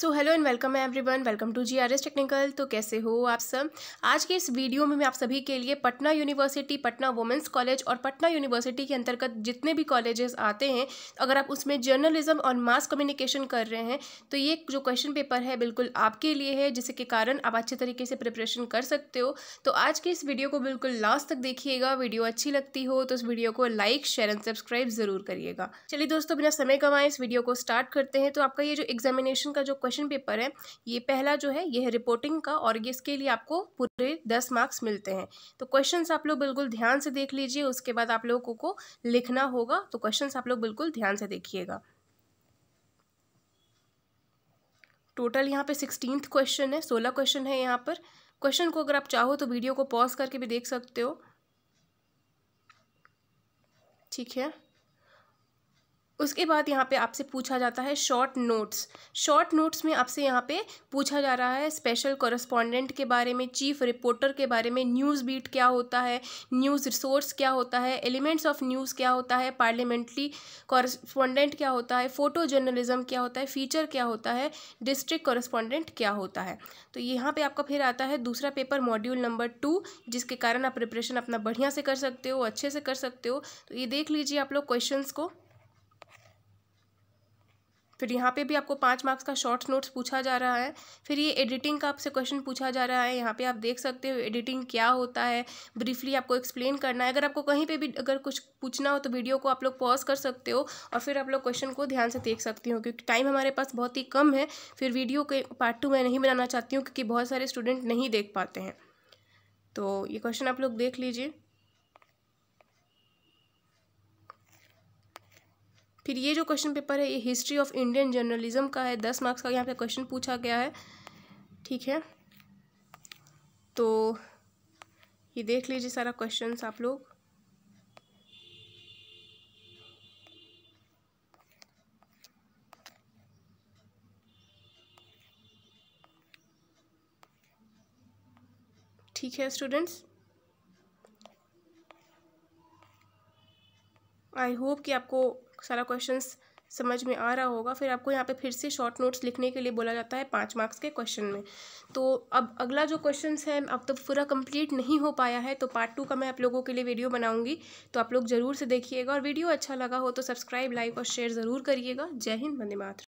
so hello and welcome है everyone welcome to G R S technical तो कैसे हो आप सब आज के इस वीडियो में मैं आप सभी के लिए Patna university Patna women's college और पटना यूनिवर्सिटी के अंतर्गत जितने भी कॉलेजेस आते हैं अगर आप उसमें जर्नलिज्म और मास कम्युनिकेशन कर रहे हैं तो ये जो क्वेश्चन पेपर है बिल्कुल आपके लिए है जिसके कारण आप अच्छे तरीके से प्रिपरेशन कर सकते हो तो आज के इस वीडियो को बिल्कुल लास्ट तक देखिएगा वीडियो अच्छी लगती हो तो उस वीडियो को लाइक शेयर एंड सब्सक्राइब ज़रूर करिएगा चलिए दोस्तों बिना समय कमाएँ इस वीडियो को स्टार्ट करते हैं तो आपका ये जो एग्जामिनेशन का जो क्वेश्चन पेपर है ये पहला जो है ये है रिपोर्टिंग का और ये इसके लिए आपको पूरे दस मार्क्स मिलते हैं तो क्वेश्चन आप लोग बिल्कुल ध्यान से देख लीजिए उसके बाद आप लोगों को लिखना होगा तो क्वेश्चन आप लोग बिल्कुल ध्यान से देखिएगा टोटल यहाँ पे सिक्सटीन क्वेश्चन है सोलह क्वेश्चन है यहाँ पर क्वेश्चन को अगर आप चाहो तो वीडियो को पॉज करके भी देख सकते हो ठीक है उसके बाद यहाँ पे आपसे पूछा जाता है शॉर्ट नोट्स शॉर्ट नोट्स में आपसे यहाँ पे पूछा जा रहा है स्पेशल कॉरस्पॉन्डेंट के बारे में चीफ रिपोर्टर के बारे में न्यूज़ बीट क्या होता है न्यूज़ रिसोर्स क्या होता है एलिमेंट्स ऑफ न्यूज़ क्या होता है पार्लियामेंट्री कॉरस्पॉन्डेंट क्या होता है फ़ोटो जर्नलिज्म क्या होता है फीचर क्या होता है डिस्ट्रिक्ट कॉरस्पॉन्डेंट क्या होता है तो यहाँ पर आपका फिर आता है दूसरा पेपर मॉड्यूल नंबर टू जिसके कारण आप प्रिपरेशन अपना बढ़िया से कर सकते हो अच्छे से कर सकते हो तो ये देख लीजिए आप लोग क्वेश्चन को फिर यहाँ पे भी आपको पाँच मार्क्स का शॉर्ट नोट्स पूछा जा रहा है फिर ये एडिटिंग का आपसे क्वेश्चन पूछा जा रहा है यहाँ पे आप देख सकते हो एडिटिंग क्या होता है ब्रीफली आपको एक्सप्लेन करना है अगर आपको कहीं पे भी अगर कुछ पूछना हो तो वीडियो को आप लोग पॉज कर सकते हो और फिर आप लोग क्वेश्चन को ध्यान से देख सकते हो क्योंकि टाइम हमारे पास बहुत ही कम है फिर वीडियो के पार्ट टू मैं नहीं बनाना चाहती हूँ क्योंकि बहुत सारे स्टूडेंट नहीं देख पाते हैं तो ये क्वेश्चन आप लोग देख लीजिए फिर ये जो क्वेश्चन पेपर है ये हिस्ट्री ऑफ इंडियन जर्नलिज्म का है दस मार्क्स का यहाँ पे क्वेश्चन पूछा गया है ठीक है तो ये देख लीजिए सारा क्वेश्चन आप लोग ठीक है स्टूडेंट्स आई होप कि आपको सारा क्वेश्चन समझ में आ रहा होगा फिर आपको यहाँ पे फिर से शॉर्ट नोट्स लिखने के लिए बोला जाता है पाँच मार्क्स के क्वेश्चन में तो अब अगला जो क्वेश्चन है अब तो पूरा कंप्लीट नहीं हो पाया है तो पार्ट टू का मैं आप लोगों के लिए वीडियो बनाऊंगी तो आप लोग ज़रूर से देखिएगा और वीडियो अच्छा लगा हो तो सब्सक्राइब लाइक और शेयर ज़रूर करिएगा जय हिंद वंदे मातृ